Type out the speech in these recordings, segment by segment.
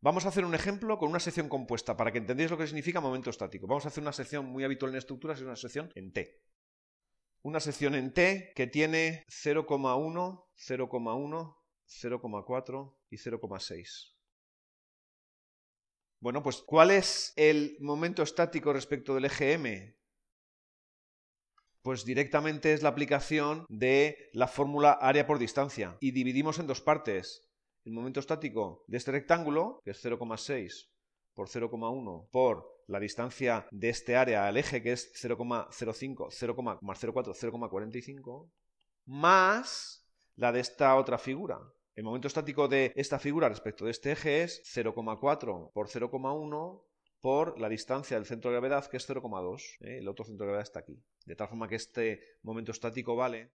Vamos a hacer un ejemplo con una sección compuesta para que entendáis lo que significa momento estático. Vamos a hacer una sección muy habitual en estructuras es una sección en T. Una sección en T que tiene 0,1, 0,1, 0,4 y 0,6. Bueno, pues ¿cuál es el momento estático respecto del eje M? Pues directamente es la aplicación de la fórmula área por distancia y dividimos en dos partes el momento estático de este rectángulo, que es 0,6 por 0,1 por la distancia de este área al eje, que es 0,05, 0,04, 0,45, más la de esta otra figura. El momento estático de esta figura respecto de este eje es 0,4 por 0,1 por la distancia del centro de gravedad, que es 0,2. ¿eh? El otro centro de gravedad está aquí. De tal forma que este momento estático vale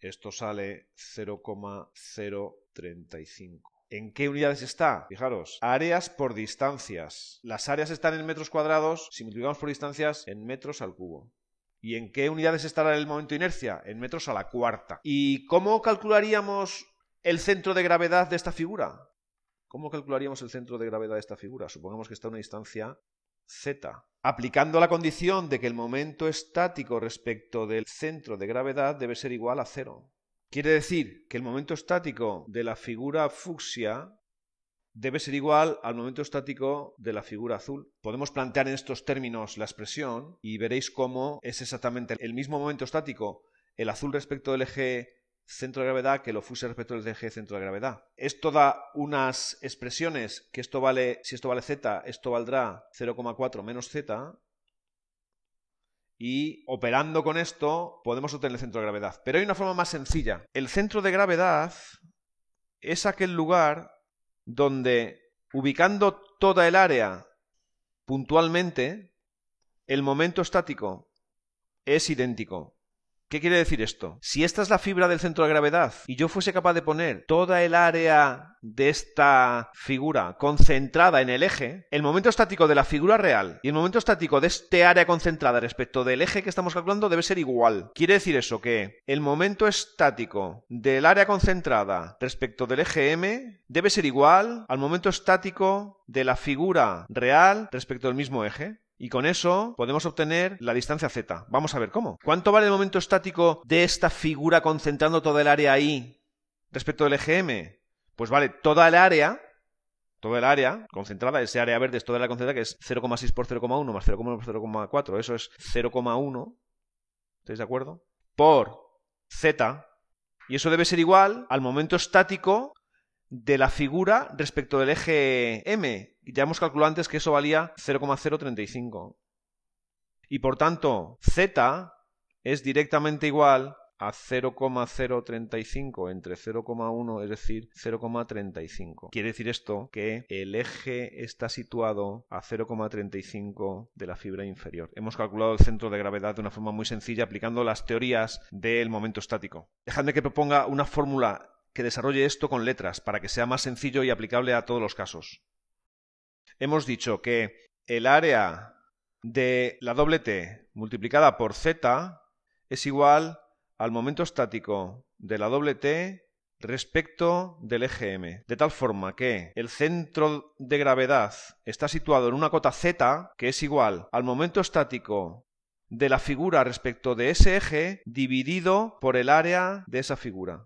esto sale 0,035. ¿En qué unidades está? Fijaros, áreas por distancias. Las áreas están en metros cuadrados, si multiplicamos por distancias, en metros al cubo. ¿Y en qué unidades estará el momento de inercia? En metros a la cuarta. ¿Y cómo calcularíamos el centro de gravedad de esta figura? ¿Cómo calcularíamos el centro de gravedad de esta figura? Supongamos que está a una distancia z, aplicando la condición de que el momento estático respecto del centro de gravedad debe ser igual a cero. Quiere decir que el momento estático de la figura fucsia debe ser igual al momento estático de la figura azul. Podemos plantear en estos términos la expresión y veréis cómo es exactamente el mismo momento estático, el azul respecto del eje centro de gravedad que lo fuse respecto del eje centro de gravedad. Esto da unas expresiones que esto vale, si esto vale z, esto valdrá 0,4 menos z. Y operando con esto podemos obtener el centro de gravedad. Pero hay una forma más sencilla. El centro de gravedad es aquel lugar donde ubicando toda el área puntualmente, el momento estático es idéntico. ¿Qué quiere decir esto? Si esta es la fibra del centro de gravedad y yo fuese capaz de poner toda el área de esta figura concentrada en el eje, el momento estático de la figura real y el momento estático de este área concentrada respecto del eje que estamos calculando debe ser igual. Quiere decir eso que el momento estático del área concentrada respecto del eje M debe ser igual al momento estático de la figura real respecto del mismo eje. Y con eso podemos obtener la distancia z. Vamos a ver cómo. ¿Cuánto vale el momento estático de esta figura concentrando todo el área ahí respecto del eje M? Pues vale, toda el área, toda el área concentrada, ese área verde es toda la concentrada que es 0,6 por 0,1 más 0,1 por 0,4, eso es 0,1. ¿Estáis de acuerdo? Por z. Y eso debe ser igual al momento estático de la figura respecto del eje M. Ya hemos calculado antes que eso valía 0,035. Y por tanto, Z es directamente igual a 0,035 entre 0,1, es decir, 0,35. Quiere decir esto que el eje está situado a 0,35 de la fibra inferior. Hemos calculado el centro de gravedad de una forma muy sencilla aplicando las teorías del momento estático. Dejadme que proponga una fórmula que desarrolle esto con letras para que sea más sencillo y aplicable a todos los casos. Hemos dicho que el área de la doble t multiplicada por z es igual al momento estático de la doble t respecto del eje m, de tal forma que el centro de gravedad está situado en una cota z que es igual al momento estático de la figura respecto de ese eje dividido por el área de esa figura.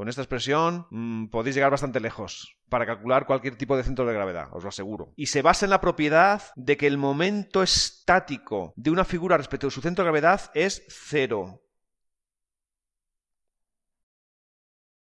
Con esta expresión mm, podéis llegar bastante lejos para calcular cualquier tipo de centro de gravedad, os lo aseguro. Y se basa en la propiedad de que el momento estático de una figura respecto de su centro de gravedad es cero.